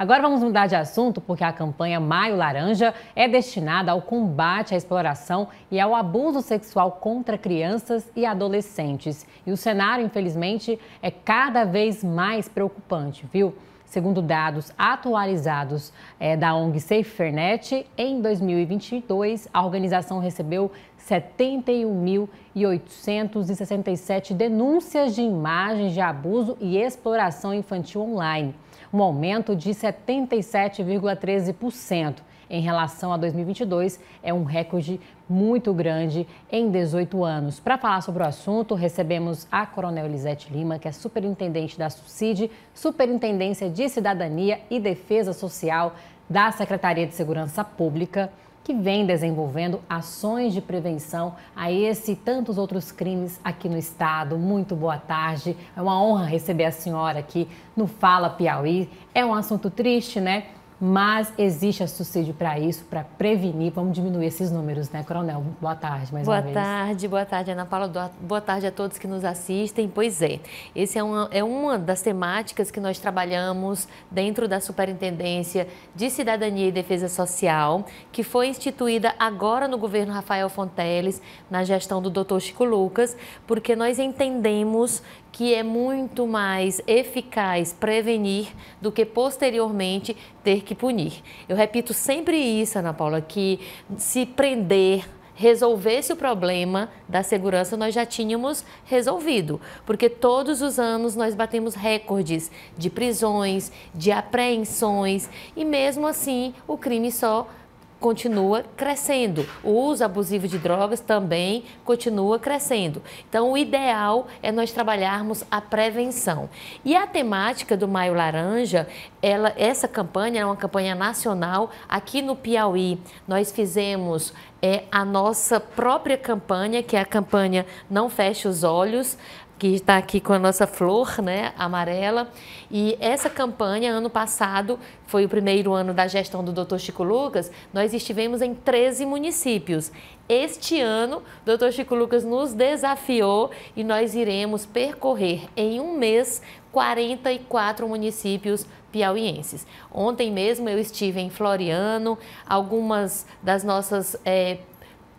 Agora vamos mudar de assunto porque a campanha Maio Laranja é destinada ao combate à exploração e ao abuso sexual contra crianças e adolescentes. E o cenário, infelizmente, é cada vez mais preocupante, viu? Segundo dados atualizados é, da ONG SaferNet, em 2022, a organização recebeu 71.867 denúncias de imagens de abuso e exploração infantil online, um aumento de 77,13% em relação a 2022, é um recorde muito grande em 18 anos. Para falar sobre o assunto, recebemos a Coronel Elisete Lima, que é superintendente da SUCID, Superintendência de Cidadania e Defesa Social da Secretaria de Segurança Pública que vem desenvolvendo ações de prevenção a esse e tantos outros crimes aqui no estado. Muito boa tarde. É uma honra receber a senhora aqui no Fala Piauí. É um assunto triste, né? mas existe subsídio para isso, para prevenir. Vamos diminuir esses números, né, Coronel? Boa tarde, mais boa uma vez. Boa tarde, boa tarde, Ana Paula. Boa tarde a todos que nos assistem. Pois é, essa é uma, é uma das temáticas que nós trabalhamos dentro da Superintendência de Cidadania e Defesa Social, que foi instituída agora no governo Rafael Fonteles, na gestão do Dr. Chico Lucas, porque nós entendemos que é muito mais eficaz prevenir do que posteriormente ter que punir. Eu repito sempre isso, Ana Paula, que se prender resolvesse o problema da segurança, nós já tínhamos resolvido, porque todos os anos nós batemos recordes de prisões, de apreensões e mesmo assim o crime só continua crescendo. O uso abusivo de drogas também continua crescendo. Então, o ideal é nós trabalharmos a prevenção. E a temática do Maio Laranja, ela, essa campanha é uma campanha nacional. Aqui no Piauí, nós fizemos é, a nossa própria campanha, que é a campanha Não Feche os Olhos que está aqui com a nossa flor né, amarela. E essa campanha, ano passado, foi o primeiro ano da gestão do Dr. Chico Lucas, nós estivemos em 13 municípios. Este ano, o Dr. Chico Lucas nos desafiou e nós iremos percorrer em um mês 44 municípios piauienses. Ontem mesmo eu estive em Floriano, algumas das nossas é,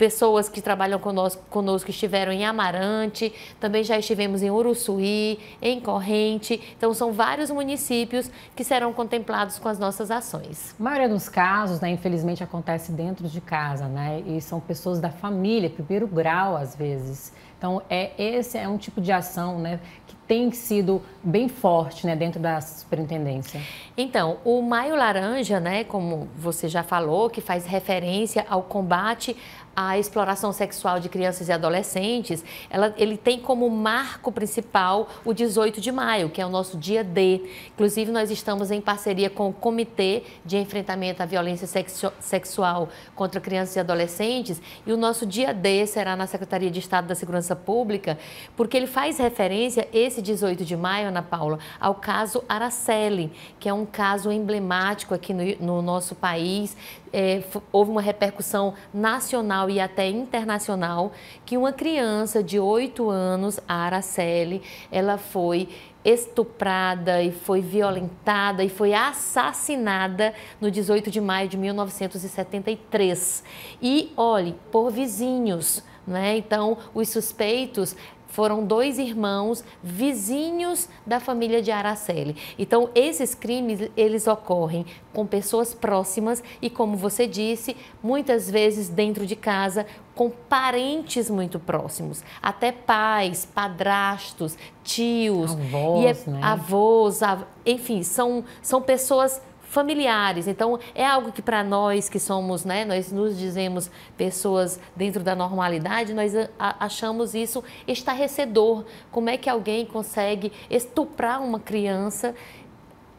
pessoas que trabalham conosco, conosco estiveram em Amarante, também já estivemos em Uruçuí, em Corrente. Então, são vários municípios que serão contemplados com as nossas ações. A maioria dos casos, né, infelizmente, acontece dentro de casa, né? E são pessoas da família, primeiro grau, às vezes. Então, é, esse é um tipo de ação né, que tem sido bem forte né, dentro da superintendência. Então, o Maio Laranja, né, como você já falou, que faz referência ao combate a exploração sexual de crianças e adolescentes, ela, ele tem como marco principal o 18 de maio, que é o nosso dia D. Inclusive, nós estamos em parceria com o Comitê de Enfrentamento à Violência Sexu Sexual contra Crianças e Adolescentes, e o nosso dia D será na Secretaria de Estado da Segurança Pública, porque ele faz referência, esse 18 de maio, Ana Paula, ao caso Araceli, que é um caso emblemático aqui no, no nosso país. É, houve uma repercussão nacional nacional e até internacional que uma criança de 8 anos, a Araceli, ela foi estuprada e foi violentada e foi assassinada no 18 de maio de 1973. E olhe, por vizinhos, né? Então, os suspeitos foram dois irmãos vizinhos da família de Araceli. Então, esses crimes, eles ocorrem com pessoas próximas e, como você disse, muitas vezes dentro de casa, com parentes muito próximos, até pais, padrastos, tios, avós, e, é né? avós, av enfim, são, são pessoas familiares. Então, é algo que para nós que somos, né, nós nos dizemos pessoas dentro da normalidade, nós achamos isso estarrecedor. Como é que alguém consegue estuprar uma criança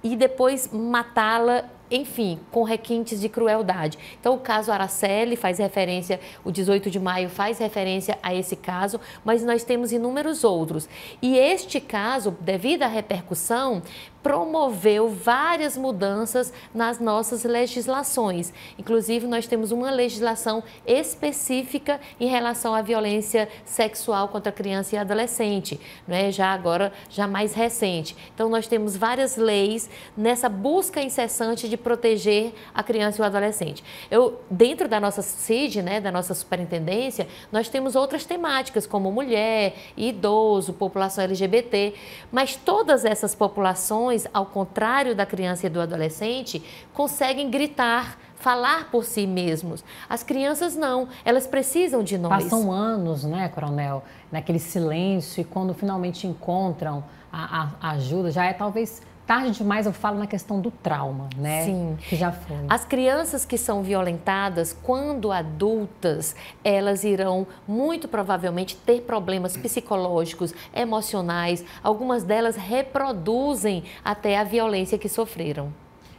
e depois matá-la enfim, com requintes de crueldade. Então, o caso Araceli faz referência, o 18 de maio faz referência a esse caso, mas nós temos inúmeros outros. E este caso, devido à repercussão, promoveu várias mudanças nas nossas legislações. Inclusive, nós temos uma legislação específica em relação à violência sexual contra criança e adolescente, né? já agora, já mais recente. Então, nós temos várias leis nessa busca incessante de proteger a criança e o adolescente. Eu, dentro da nossa CID, né, da nossa superintendência, nós temos outras temáticas, como mulher, idoso, população LGBT, mas todas essas populações ao contrário da criança e do adolescente, conseguem gritar, falar por si mesmos. As crianças não, elas precisam de nós. Passam anos, né, Coronel, naquele silêncio e quando finalmente encontram a, a ajuda, já é talvez tarde demais eu falo na questão do trauma, né? Sim. Que já foi. As crianças que são violentadas, quando adultas, elas irão muito provavelmente ter problemas psicológicos, emocionais. Algumas delas reproduzem até a violência que sofreram.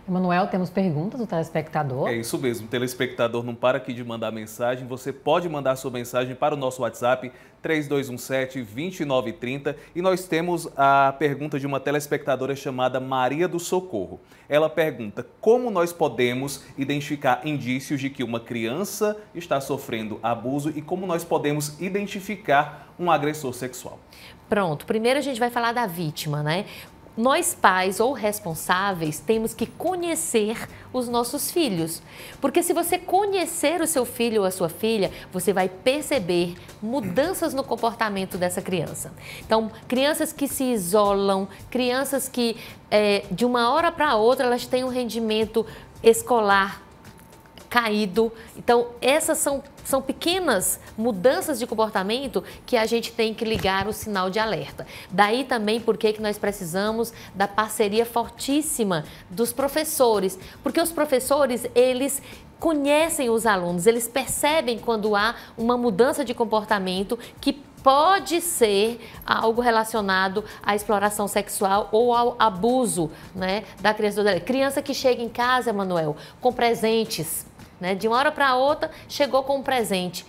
Emanuel, temos perguntas do telespectador. É isso mesmo, o telespectador não para aqui de mandar mensagem. Você pode mandar sua mensagem para o nosso WhatsApp 3217-2930 e nós temos a pergunta de uma telespectadora chamada Maria do Socorro. Ela pergunta como nós podemos identificar indícios de que uma criança está sofrendo abuso e como nós podemos identificar um agressor sexual. Pronto, primeiro a gente vai falar da vítima, né? nós pais ou responsáveis temos que conhecer os nossos filhos. Porque se você conhecer o seu filho ou a sua filha, você vai perceber mudanças no comportamento dessa criança. Então, crianças que se isolam, crianças que é, de uma hora para outra elas têm um rendimento escolar caído. Então, essas são, são pequenas mudanças de comportamento que a gente tem que ligar o sinal de alerta. Daí também porque que nós precisamos da parceria fortíssima dos professores, porque os professores, eles conhecem os alunos, eles percebem quando há uma mudança de comportamento que pode ser algo relacionado à exploração sexual ou ao abuso né, da criança. Criança que chega em casa, Manuel, com presentes né? De uma hora para outra chegou com um presente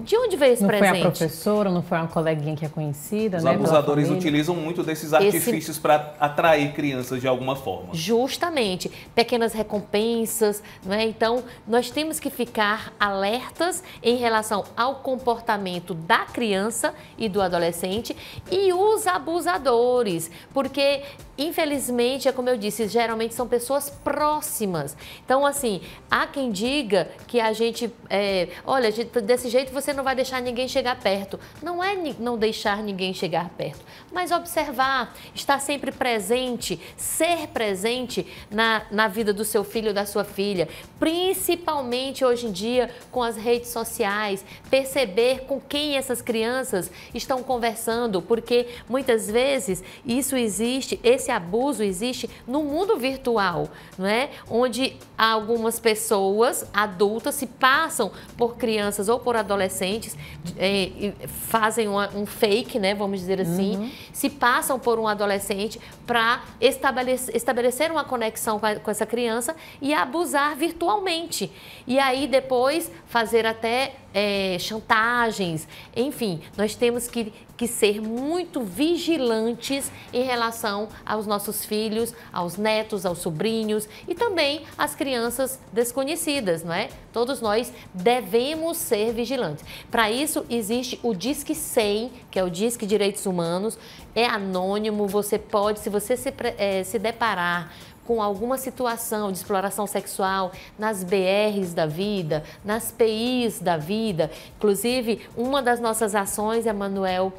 de onde veio esse não presente? Não foi a professora, não foi uma coleguinha que é conhecida, Os né, abusadores utilizam muito desses artifícios esse... para atrair crianças de alguma forma. Justamente, pequenas recompensas, né? Então, nós temos que ficar alertas em relação ao comportamento da criança e do adolescente e os abusadores, porque infelizmente, é como eu disse, geralmente são pessoas próximas. Então, assim, há quem diga que a gente, é, olha, a gente, desse jeito jeito você não vai deixar ninguém chegar perto. Não é não deixar ninguém chegar perto, mas observar, estar sempre presente, ser presente na, na vida do seu filho ou da sua filha, principalmente hoje em dia com as redes sociais, perceber com quem essas crianças estão conversando, porque muitas vezes isso existe, esse abuso existe no mundo virtual, não é? Onde algumas pessoas adultas se passam por crianças ou por adultos adolescentes é, fazem uma, um fake, né, vamos dizer assim, uhum. se passam por um adolescente para estabelecer, estabelecer uma conexão com, a, com essa criança e abusar virtualmente. E aí depois fazer até é, chantagens, enfim, nós temos que, que ser muito vigilantes em relação aos nossos filhos, aos netos, aos sobrinhos e também às crianças desconhecidas, não é? Todos nós devemos ser vigilantes. Para isso existe o Disque 100, que é o Disque Direitos Humanos, é anônimo, você pode, se você se, é, se deparar com alguma situação de exploração sexual nas BRs da vida, nas PIs da vida. Inclusive, uma das nossas ações, Emanuel,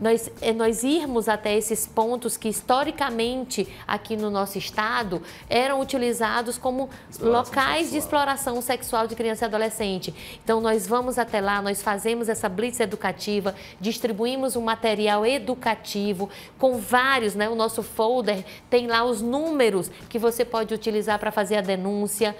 nós, é, nós irmos até esses pontos que historicamente aqui no nosso estado eram utilizados como exploração locais sexual. de exploração sexual de criança e adolescente. Então nós vamos até lá, nós fazemos essa blitz educativa, distribuímos um material educativo com vários, né? O nosso folder tem lá os números que você pode utilizar para fazer a denúncia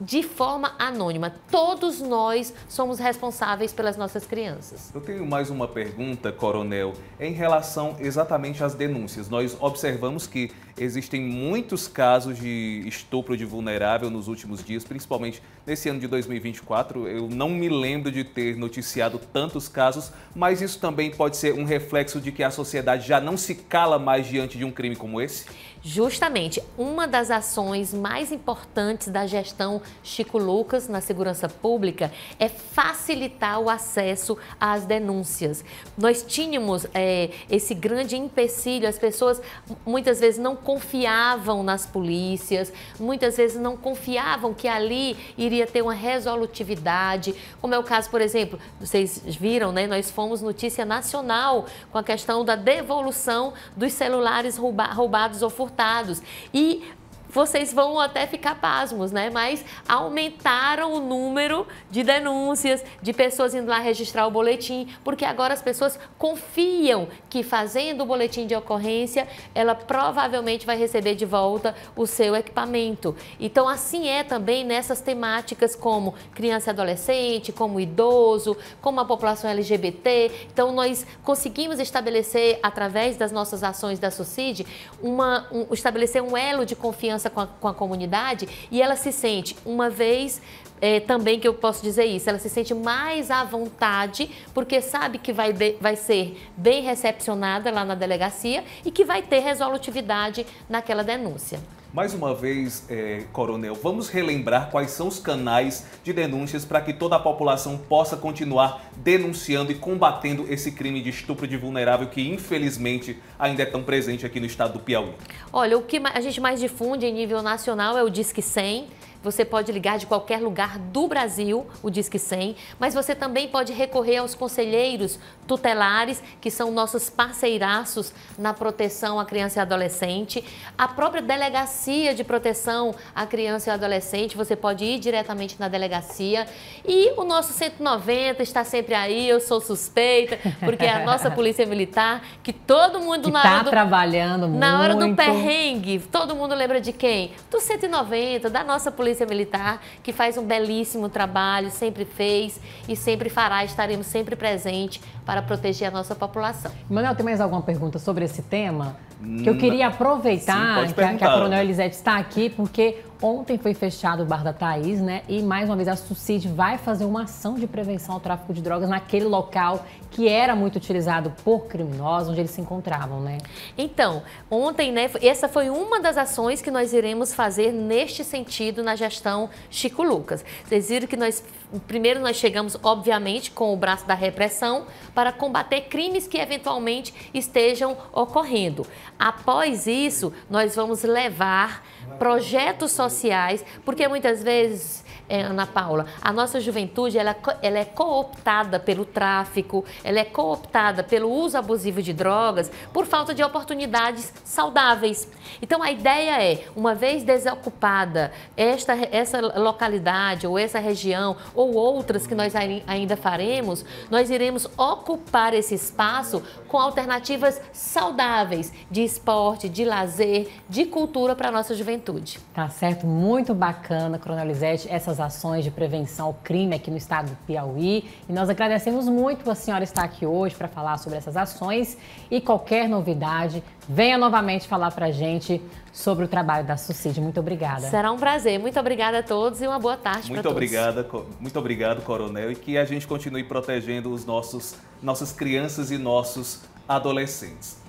de forma anônima. Todos nós somos responsáveis pelas nossas crianças. Eu tenho mais uma pergunta, Coronel em relação exatamente às denúncias. Nós observamos que existem muitos casos de estupro de vulnerável nos últimos dias, principalmente nesse ano de 2024. Eu não me lembro de ter noticiado tantos casos, mas isso também pode ser um reflexo de que a sociedade já não se cala mais diante de um crime como esse? Justamente, uma das ações mais importantes da gestão Chico Lucas na segurança pública é facilitar o acesso às denúncias. Nós tínhamos é, esse grande empecilho, as pessoas muitas vezes não confiavam nas polícias, muitas vezes não confiavam que ali iria ter uma resolutividade, como é o caso, por exemplo, vocês viram, né? Nós fomos notícia nacional com a questão da devolução dos celulares rouba roubados ou furtados furtados. E vocês vão até ficar pasmos, né? Mas aumentaram o número de denúncias, de pessoas indo lá registrar o boletim, porque agora as pessoas confiam que fazendo o boletim de ocorrência, ela provavelmente vai receber de volta o seu equipamento. Então, assim é também nessas temáticas como criança e adolescente, como idoso, como a população LGBT. Então, nós conseguimos estabelecer, através das nossas ações da SUCID, uma, um, estabelecer um elo de confiança com a, com a comunidade e ela se sente, uma vez é, também que eu posso dizer isso, ela se sente mais à vontade, porque sabe que vai, vai ser bem recepcionada lá na delegacia e que vai ter resolutividade naquela denúncia. Mais uma vez, é, Coronel, vamos relembrar quais são os canais de denúncias para que toda a população possa continuar denunciando e combatendo esse crime de estupro de vulnerável que, infelizmente, ainda é tão presente aqui no estado do Piauí. Olha, o que a gente mais difunde em nível nacional é o Disque 100 você pode ligar de qualquer lugar do Brasil, o Disque 100, mas você também pode recorrer aos conselheiros tutelares, que são nossos parceiraços na proteção à criança e adolescente. A própria Delegacia de Proteção à Criança e Adolescente, você pode ir diretamente na delegacia. E o nosso 190 está sempre aí, eu sou suspeita, porque é a nossa Polícia Militar, que todo mundo está na tá hora do, trabalhando na muito. hora do perrengue, todo mundo lembra de quem? Do 190, da nossa Polícia Polícia Militar, que faz um belíssimo trabalho, sempre fez e sempre fará. Estaremos sempre presentes para proteger a nossa população. Manuel, tem mais alguma pergunta sobre esse tema? Que eu queria hum, aproveitar Sim, que, a, que, a Coronel Elisete está aqui, porque ontem foi fechado o Bar da Thaís, né? E mais uma vez a Sucid vai fazer uma ação de prevenção ao tráfico de drogas naquele local que era muito utilizado por criminosos, onde eles se encontravam, né? Então, ontem, né, essa foi uma das ações que nós iremos fazer neste sentido na gestão Chico Lucas. Vocês viram que nós Primeiro, nós chegamos, obviamente, com o braço da repressão para combater crimes que eventualmente estejam ocorrendo. Após isso, nós vamos levar projetos sociais, porque muitas vezes, é, Ana Paula, a nossa juventude ela, ela é cooptada pelo tráfico, ela é cooptada pelo uso abusivo de drogas, por falta de oportunidades saudáveis. Então a ideia é, uma vez desocupada esta, essa localidade ou essa região ou outras que nós ainda faremos, nós iremos ocupar esse espaço com alternativas saudáveis de esporte, de lazer, de cultura para a nossa juventude juventude. Tá certo, muito bacana, Cronolisete, essas ações de prevenção ao crime aqui no estado do Piauí. E nós agradecemos muito a senhora estar aqui hoje para falar sobre essas ações e qualquer novidade, venha novamente falar para a gente sobre o trabalho da Sucid. Muito obrigada. Será um prazer. Muito obrigada a todos e uma boa tarde para todos. Obrigada, muito obrigado, Coronel, e que a gente continue protegendo os nossos, nossas crianças e nossos adolescentes.